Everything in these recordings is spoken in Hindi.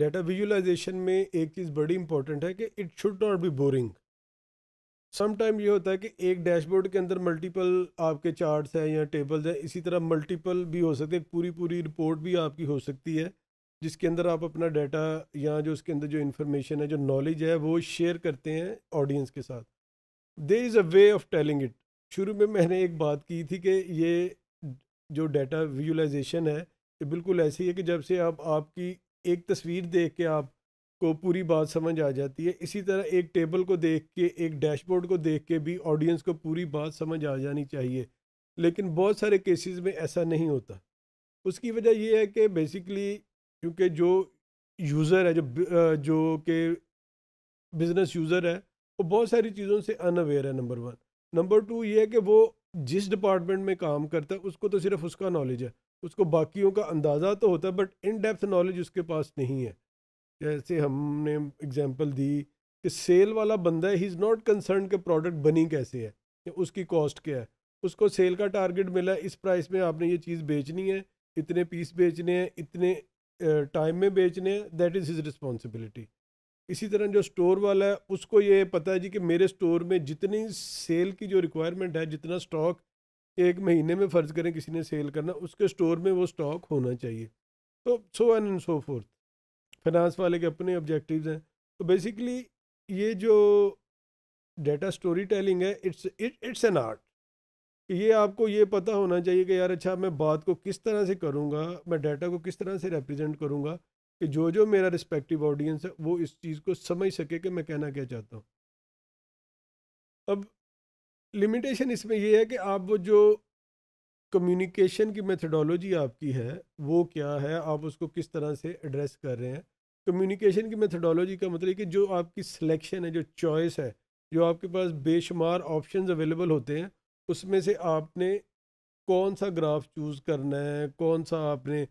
डेटा विजुलाइजेशन में एक चीज़ बड़ी इंपॉर्टेंट है कि it should not be boring sometime ये होता है कि एक डैशबोर्ड के अंदर मल्टीपल आपके चार्ट्स हैं या टेबल्स हैं इसी तरह मल्टीपल भी हो सकते हैं पूरी पूरी रिपोर्ट भी आपकी हो सकती है जिसके अंदर आप अपना डाटा या जो उसके अंदर जो इन्फॉर्मेशन है जो नॉलेज है वो शेयर करते हैं ऑडियंस के साथ there is a way of telling it शुरू में मैंने एक बात की थी कि ये जो डाटा विजुलाइजेशन है ये बिल्कुल ऐसी है कि जब से आप आपकी एक तस्वीर देख के आपको पूरी बात समझ आ जाती है इसी तरह एक टेबल को देख के एक डैशबोर्ड को देख के भी ऑडियंस को पूरी बात समझ आ जानी चाहिए लेकिन बहुत सारे केसेस में ऐसा नहीं होता उसकी वजह यह है कि बेसिकली क्योंकि जो यूज़र है जो जो के बिज़नेस यूज़र है वो बहुत सारी चीज़ों से अनअवेयर है नंबर वन नंबर टू ये है कि वो जिस डिपार्टमेंट में काम करता है उसको तो सिर्फ उसका नॉलेज है उसको बाकियों का अंदाज़ा तो होता है बट इन डेप्थ नॉलेज उसके पास नहीं है जैसे हमने एग्जांपल दी कि सेल वाला बंदा ही इज़ नॉट कंसर्न के प्रोडक्ट बनी कैसे है या उसकी कॉस्ट क्या है उसको सेल का टारगेट मिला इस प्राइस में आपने ये चीज़ बेचनी है इतने पीस बेचने हैं इतने टाइम में बेचने हैं दैट इज़ हिज रिस्पॉन्सिबिलिटी इसी तरह जो स्टोर वाला है उसको ये पता है जी कि मेरे स्टोर में जितनी सेल की जो रिक्वायरमेंट है जितना स्टॉक एक महीने में फ़र्ज़ करें किसी ने सेल करना उसके स्टोर में वो स्टॉक होना चाहिए तो so on and so forth finance वाले के अपने ऑब्जेक्टिव्स हैं तो बेसिकली ये जो डेटा स्टोरी टेलिंग है इट्स इट्स एन आर्ट ये आपको ये पता होना चाहिए कि यार अच्छा मैं बात को किस तरह से करूँगा मैं डाटा को किस तरह से रिप्रजेंट करूँगा कि जो जो मेरा रिस्पेक्टिव ऑडियंस है वो इस चीज़ को समझ सके कि मैं कहना क्या चाहता हूँ अब लिमिटेशन इसमें ये है कि आप वो जो कम्युनिकेशन की मेथडोलॉजी आपकी है वो क्या है आप उसको किस तरह से एड्रेस कर रहे हैं कम्युनिकेशन की मेथडोलॉजी का मतलब कि जो आपकी सिलेक्शन है जो चॉइस है जो आपके पास बेशुमार ऑप्शंस अवेलेबल होते हैं उसमें से आपने कौन सा ग्राफ चूज़ करना है कौन सा आपने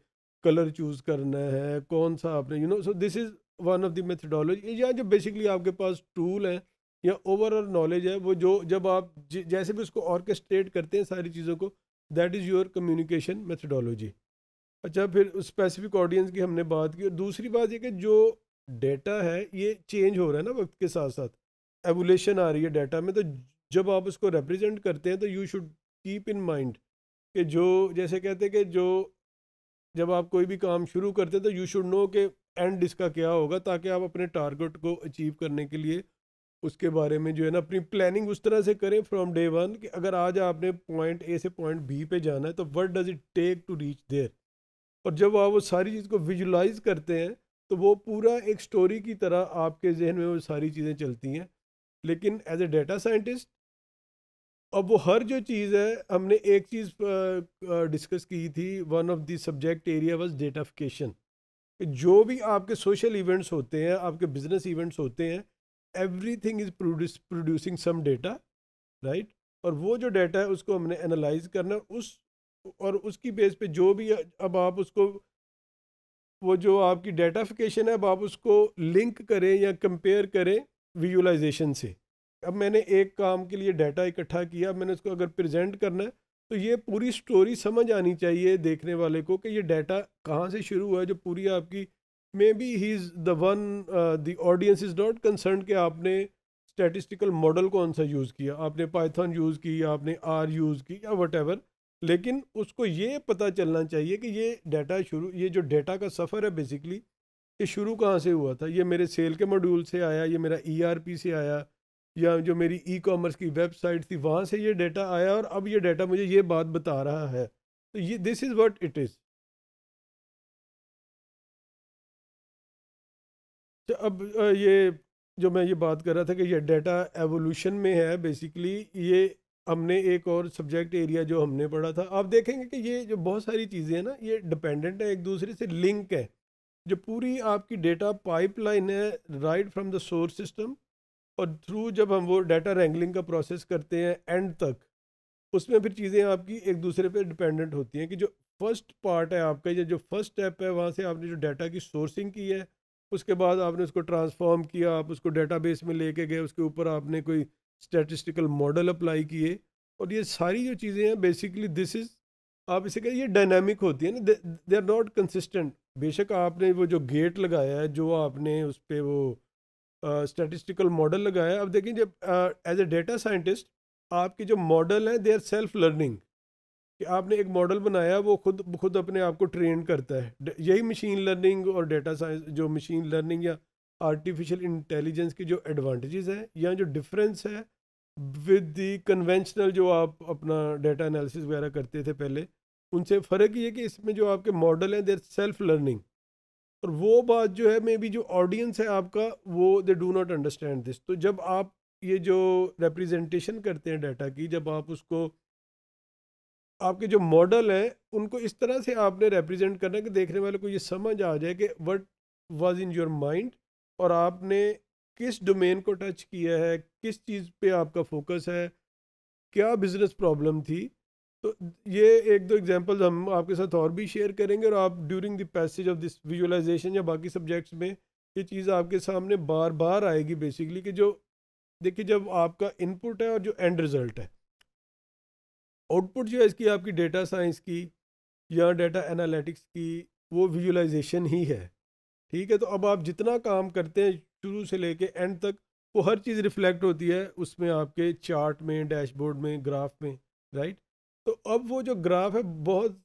कलर चूज़ करना है कौन सा आपने you know so this is one of the methodology या जो बेसिकली आपके पास टूल हैं या ओवरऑल नॉलेज है वो जो जब आप जैसे भी उसको ऑर्केस्ट्रेट करते हैं सारी चीज़ों को that is your communication methodology अच्छा फिर स्पेसिफिक ऑडियंस की हमने बात की और दूसरी बात ये कि जो डेटा है ये चेंज हो रहा है ना वक्त के साथ साथ एवोलेशन आ रही है डेटा में तो जब आप उसको रिप्रेजेंट करते हैं तो you should keep in mind कि जो जैसे कहते हैं कि जो जब आप कोई भी काम शुरू करते हैं तो यू शुड नो कि एंड इसका क्या होगा ताकि आप अपने टारगेट को अचीव करने के लिए उसके बारे में जो है ना अपनी प्लानिंग उस तरह से करें फ्रॉम डे वन कि अगर आज आपने पॉइंट ए से पॉइंट बी पे जाना है तो what does it take to reach there और जब आप वो सारी चीज़ को विजुलाइज करते हैं तो वो पूरा एक स्टोरी की तरह आपके जहन में वो सारी चीज़ें चलती हैं लेकिन एज ए डेटा साइंटिस्ट अब वो हर जो चीज़ है हमने एक चीज़ डिस्कस की थी one of the subject area was datafication जो भी आपके सोशल इवेंट्स होते हैं आपके बिजनेस इवेंट्स होते हैं everything is producing some data right और वो जो डेटा है उसको हमने एनालाइज करना उस और उसकी बेस पे जो भी अब आप उसको वो जो आपकी डेटाफिकेशन है अब आप उसको लिंक करें या कंपेयर करें विजुलाइजेशन से अब मैंने एक काम के लिए डाटा इकट्ठा किया मैंने उसको अगर प्रेजेंट करना है तो ये पूरी स्टोरी समझ आनी चाहिए देखने वाले को कि ये डाटा कहाँ से शुरू हुआ है जो पूरी आपकी may be he is the one the audience is not concern कि आपने स्टैटिस्टिकल मॉडल कौन सा यूज़ किया आपने पाइथन यूज़ की आपने आर यूज़ की या वट लेकिन उसको ये पता चलना चाहिए कि ये डाटा शुरू ये जो डाटा का सफ़र है बेसिकली ये शुरू कहाँ से हुआ था ये मेरे सेल के मॉड्यूल से आया ये मेरा ई e से आया या जो मेरी ई कॉमर्स की वेबसाइट थी वहाँ से ये डाटा आया और अब ये डाटा मुझे ये बात बता रहा है तो ये this is what it is तो अब ये जो मैं ये बात कर रहा था कि ये डेटा एवोल्यूशन में है बेसिकली ये हमने एक और सब्जेक्ट एरिया जो हमने पढ़ा था आप देखेंगे कि ये जो बहुत सारी चीज़ें हैं ना ये डिपेंडेंट है एक दूसरे से लिंक है जो पूरी आपकी डेटा पाइपलाइन है right from the source system और थ्रू जब हम वो डाटा रैंगलिंग का प्रोसेस करते हैं एंड तक उसमें फिर चीज़ें आपकी एक दूसरे पर डिपेंडेंट होती हैं कि जो फर्स्ट पार्ट है आपका या जो फर्स्ट स्टेप है वहाँ से आपने जो डाटा की सोर्सिंग की है उसके बाद आपने उसको ट्रांसफॉर्म किया आप उसको डेटाबेस में लेके गए उसके ऊपर आपने कोई स्टैटिस्टिकल मॉडल अप्लाई किए और ये सारी जो चीज़ें हैं बेसिकली दिस इज़ आप इसे कहें ये डायनामिक होती है ना दे आर नॉट कंसिस्टेंट बेशक आपने वो जो गेट लगाया है जो आपने उस पर वो स्टैटिस्टिकल uh, मॉडल लगाया अब देखें जब एज ए डेटा साइंटिस्ट आपके जो मॉडल हैं दे आर सेल्फ लर्निंग कि आपने एक मॉडल बनाया वो खुद खुद अपने आप को ट्रेन करता है यही मशीन लर्निंग और डेटा साइंस जो मशीन लर्निंग या आर्टिफिशियल इंटेलिजेंस की जो एडवांटेजेस है या जो डिफरेंस है विद दी कन्वेंशनल जो आप अपना डेटा एनालिसिस वगैरह करते थे पहले उनसे फ़र्क ये कि इसमें जो आपके मॉडल हैं देर सेल्फ लर्निंग और वो बात जो है मे बी जो ऑडियंस है आपका वो they do not understand this तो जब आप ये जो रिप्रेजेंटेशन करते हैं डाटा की जब आप उसको आपके जो मॉडल हैं उनको इस तरह से आपने रिप्रेजेंट करना है कि देखने वाले को ये समझ आ जाए कि what was in your mind और आपने किस डोमेन को टच किया है किस चीज़ पे आपका फोकस है क्या बिजनेस प्रॉब्लम थी तो ये एक दो एग्जांपल्स हम आपके साथ और भी शेयर करेंगे और आप during the passage of this visualisation या बाकी सब्जेक्ट्स में ये चीज़ आपके सामने बार बार आएगी बेसिकली कि जो देखिए जब आपका इनपुट है और जो एंड रिज़ल्ट है आउटपुट जो है इसकी आपकी डेटा साइंस की या डेटा एनालिटिक्स की वो विजुलाइजेशन ही है ठीक है तो अब आप जितना काम करते हैं शुरू से लेके एंड तक वो हर चीज़ रिफ्लेक्ट होती है उसमें आपके चार्ट में डैशबोर्ड में ग्राफ में राइट तो अब वो जो ग्राफ है बहुत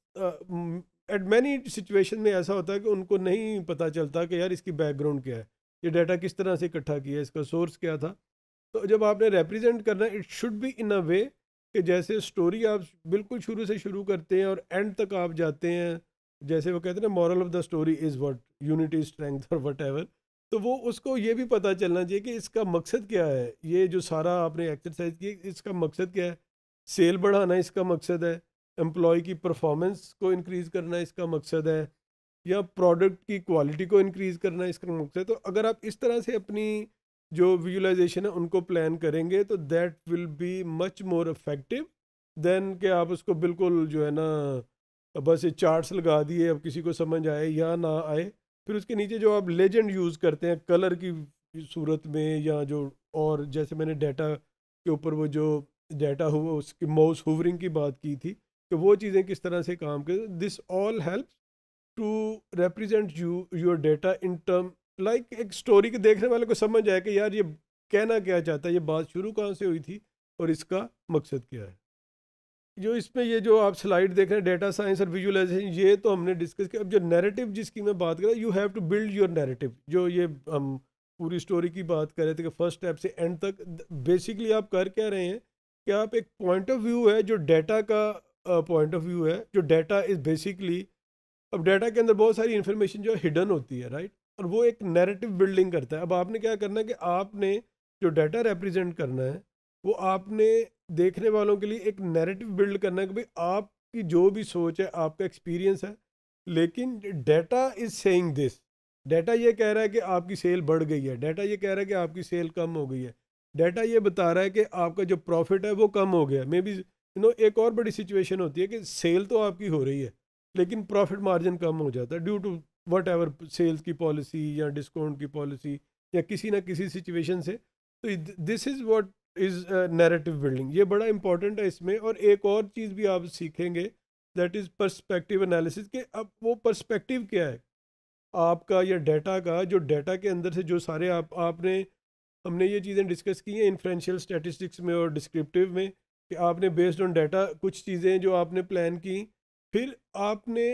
एट मैनी सिचुएशन में ऐसा होता है कि उनको नहीं पता चलता कि यार इसकी बैकग्राउंड क्या है ये डाटा किस तरह से इकट्ठा किया है इसका सोर्स क्या था तो जब आपने रिप्रेजेंट करना it should be in a way कि जैसे स्टोरी आप बिल्कुल शुरू से शुरू करते हैं और एंड तक आप जाते हैं जैसे वो कहते हैं ना moral of the story is what unity strength और वट एवर तो वो उसको ये भी पता चलना चाहिए कि इसका मकसद क्या है ये जो सारा आपने एक्सरसाइज की इसका मकसद क्या है सेल बढ़ाना इसका मकसद है एम्प्लॉय की परफॉर्मेंस को इनक्रीज़ करना इसका मकसद है या प्रोडक्ट की क्वालिटी को इनक्रीज़ करना इसका मकसद है तो अगर आप इस तरह से अपनी जो विजुलाइजेशन है उनको प्लान करेंगे तो that will be much more effective than के आप उसको बिल्कुल जो है ना बस ये चार्ट्स लगा दिए अब किसी को समझ आए या ना आए फिर उसके नीचे जो आप लेजेंड यूज़ करते हैं कलर की सूरत में या जो और जैसे मैंने डाटा के ऊपर वो जो डाटा हुआ उसकी माउस होवरिंग की बात की थी कि तो वो चीज़ें किस तरह से काम कर this all help to represent you your data in term like एक स्टोरी के देखने वाले को समझ आया कि यार ये कहना क्या चाहता है ये बात शुरू कहाँ से हुई थी और इसका मकसद क्या है जो इसमें ये जो आप स्लाइड देख रहे हैं डेटा साइंस और विजुअलाइजेशन ये तो हमने डिस्कस किया अब जो नैरेटिव जिसकी मैं बात कर रहा you have to build your narrative जो ये हम पूरी स्टोरी की बात कर रहे थे कि फर्स्ट स्टेप से एंड तक बेसिकली आप कर क्या रहे हैं कि आप एक पॉइंट ऑफ व्यू है जो डेटा का पॉइंट ऑफ व्यू है जो डेटा इज़ बेसिकली अब डेटा के अंदर बहुत सारी इन्फॉर्मेशन जो है हिडन होती है राइट और वो एक नैरेटिव बिल्डिंग करता है अब आपने क्या करना है कि आपने जो डाटा रिप्रेजेंट करना है वो आपने देखने वालों के लिए एक नैरेटिव बिल्ड करना है कि भाई आपकी जो भी सोच है आपका एक्सपीरियंस है लेकिन data is saying this data ये कह रहा है कि आपकी सेल बढ़ गई है डाटा ये कह रहा है कि आपकी सेल कम हो गई है डाटा ये बता रहा है कि आपका जो प्रॉफिट है वो कम हो गया मे बी यू नो एक और बड़ी सिचुएशन होती है कि सेल तो आपकी हो रही है लेकिन प्रॉफिट मार्जिन कम हो जाता है due to whatever sales की पॉलिसी या डिस्काउंट की पॉलिसी या किसी ना किसी सिचुएशन से तो this is what is narrative building ये बड़ा इंपॉर्टेंट है इसमें और एक और चीज़ भी आप सीखेंगे दैट इज़ परस्पेक्टिव एनालिसिस के अब वो परस्पेक्टिव क्या है आपका या डेटा का जो डेटा के अंदर से जो सारे आप आपने हमने ये चीज़ें डिस्कस की हैं इन्फ्रेंशियल स्टेटिस्टिक्स में और डिस्क्रिप्टिव में कि आपने बेस्ड ऑन डेटा कुछ चीज़ें जो आपने प्लान की फिर आपने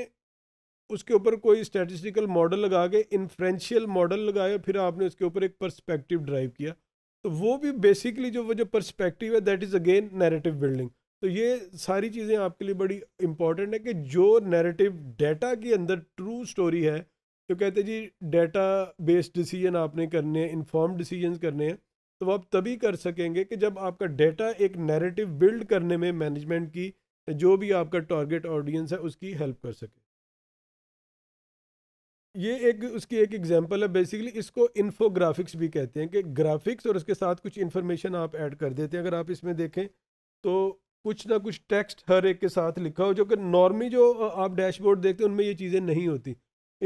उसके ऊपर कोई स्टैटिस्टिकल मॉडल लगा के इन्फ्रेंशियल मॉडल लगाया फिर आपने उसके ऊपर एक परस्पेक्टिव ड्राइव किया तो वो भी बेसिकली जो वो जो परस्पेक्टिव है that is again narrative building तो ये सारी चीज़ें आपके लिए बड़ी इंपॉर्टेंट है कि जो नैरेटिव डेटा के अंदर ट्रू स्टोरी है तो कहते जी डेटा बेस्ड डिसीजन आपने करने हैं इन्फॉर्म डिसीजन करने हैं तो आप तभी कर सकेंगे कि जब आपका डेटा एक नैरेटिव बिल्ड करने में मैनेजमेंट की जो भी आपका टारगेट ऑडियंस है उसकी हेल्प कर सके ये एक उसकी एक एग्जांपल है बेसिकली इसको इन्फोग्राफिक्स भी कहते हैं कि ग्राफिक्स और उसके साथ कुछ इन्फॉर्मेशन आप ऐड कर देते हैं अगर आप इसमें देखें तो कुछ ना कुछ टेक्स्ट हर एक के साथ लिखा हो जो कि नॉर्मली जो आप डैशबोर्ड देखते हैं उनमें ये चीज़ें नहीं होती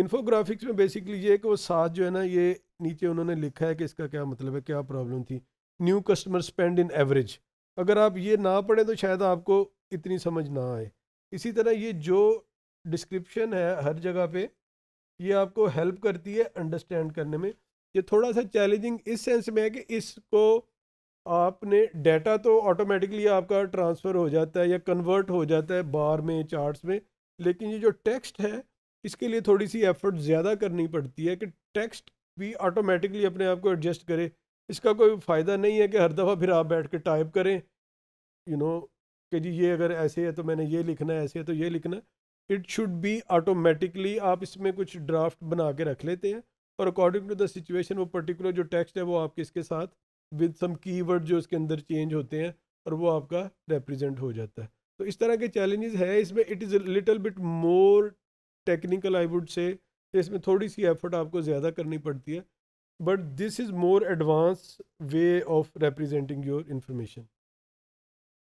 इन्फोग्राफिक्स में बेसिकली ये कि वो साथ जो है ना ये नीचे उन्होंने लिखा है कि इसका क्या मतलब है क्या प्रॉब्लम थी new customer spend in average अगर आप ये ना पढ़ें तो शायद आपको इतनी समझ ना आए इसी तरह ये जो डिस्क्रिप्शन है हर जगह पर ये आपको हेल्प करती है अंडरस्टैंड करने में ये थोड़ा सा चैलेंजिंग इस सेंस में है कि इसको आपने डाटा तो ऑटोमेटिकली आपका ट्रांसफ़र हो जाता है या कन्वर्ट हो जाता है बार में चार्ट्स में लेकिन ये जो टेक्स्ट है इसके लिए थोड़ी सी एफर्ट ज़्यादा करनी पड़ती है कि टेक्स्ट भी ऑटोमेटिकली अपने आप को एडजस्ट करे इसका कोई फ़ायदा नहीं है कि हर दफ़ा फिर आप बैठ के टाइप करें यू you नो know, कि जी ये अगर ऐसे है तो मैंने ये लिखना है ऐसे है तो ये लिखना है इट शुड बी ऑटोमेटिकली आप इसमें कुछ ड्राफ्ट बना के रख लेते हैं और अकॉर्डिंग टू द सिचुएशन वो पर्टिकुलर जो टेक्स्ट है वो आपके इसके साथ विद सम कीवर्ड जो इसके अंदर चेंज होते हैं और वो आपका रिप्रेजेंट हो जाता है तो इस तरह के चैलेंजेस है इसमें it is little bit more technical I would say इसमें थोड़ी सी एफर्ट आपको ज़्यादा करनी पड़ती है but this is more advance way of representing your information